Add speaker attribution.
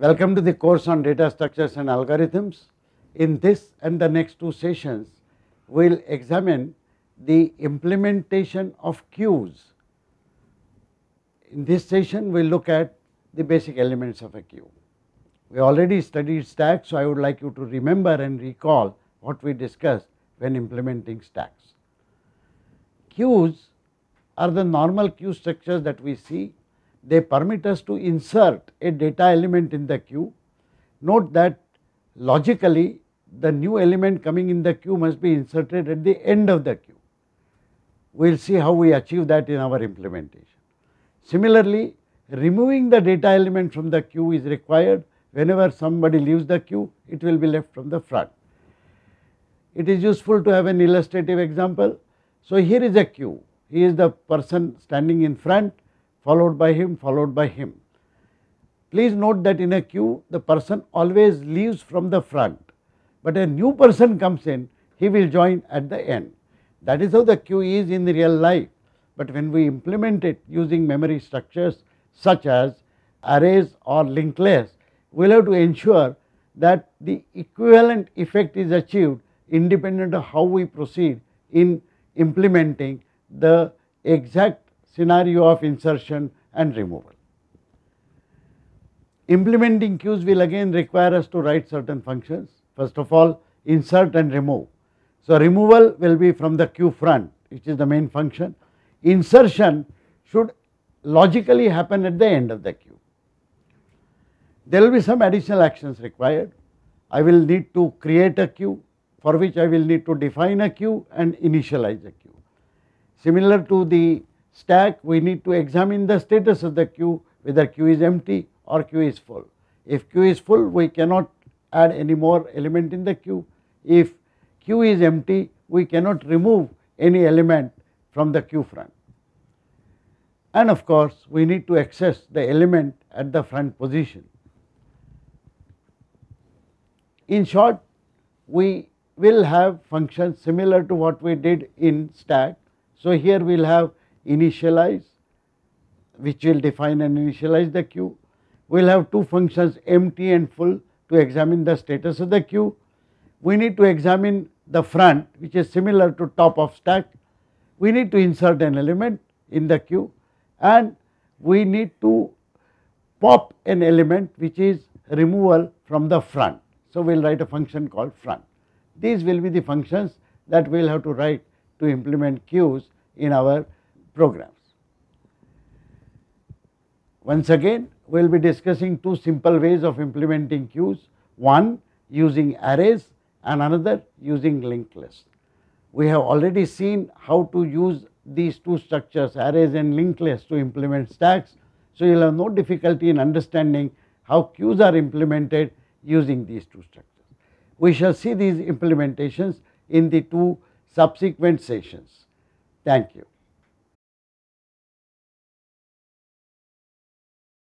Speaker 1: Welcome to the course on data structures and algorithms. In this and the next two sessions, we will examine the implementation of queues. In this session, we will look at the basic elements of a queue. We already studied stacks, so I would like you to remember and recall what we discussed when implementing stacks. Queues are the normal queue structures that we see they permit us to insert a data element in the queue. Note that logically the new element coming in the queue must be inserted at the end of the queue. We will see how we achieve that in our implementation. Similarly, removing the data element from the queue is required whenever somebody leaves the queue it will be left from the front. It is useful to have an illustrative example. So, here is a queue, he is the person standing in front followed by him, followed by him. Please note that in a queue, the person always leaves from the front, but a new person comes in, he will join at the end. That is how the queue is in real life. But when we implement it using memory structures such as arrays or linked lists, we will have to ensure that the equivalent effect is achieved independent of how we proceed in implementing the exact scenario of insertion and removal. Implementing queues will again require us to write certain functions. First of all, insert and remove. So, removal will be from the queue front which is the main function. Insertion should logically happen at the end of the queue. There will be some additional actions required. I will need to create a queue for which I will need to define a queue and initialize a queue. Similar to the stack we need to examine the status of the queue whether queue is empty or queue is full. If queue is full we cannot add any more element in the queue. If queue is empty we cannot remove any element from the queue front. And of course we need to access the element at the front position. In short we will have functions similar to what we did in stack. So here we will have initialize which will define and initialize the queue. We will have two functions empty and full to examine the status of the queue. We need to examine the front which is similar to top of stack. We need to insert an element in the queue and we need to pop an element which is removal from the front. So, we will write a function called front. These will be the functions that we will have to write to implement queues in our programs. Once again, we will be discussing two simple ways of implementing queues, one using arrays and another using linked lists. We have already seen how to use these two structures arrays and linked lists to implement stacks. So, you will have no difficulty in understanding how queues are implemented using these two structures. We shall see these implementations in the two subsequent sessions. Thank you.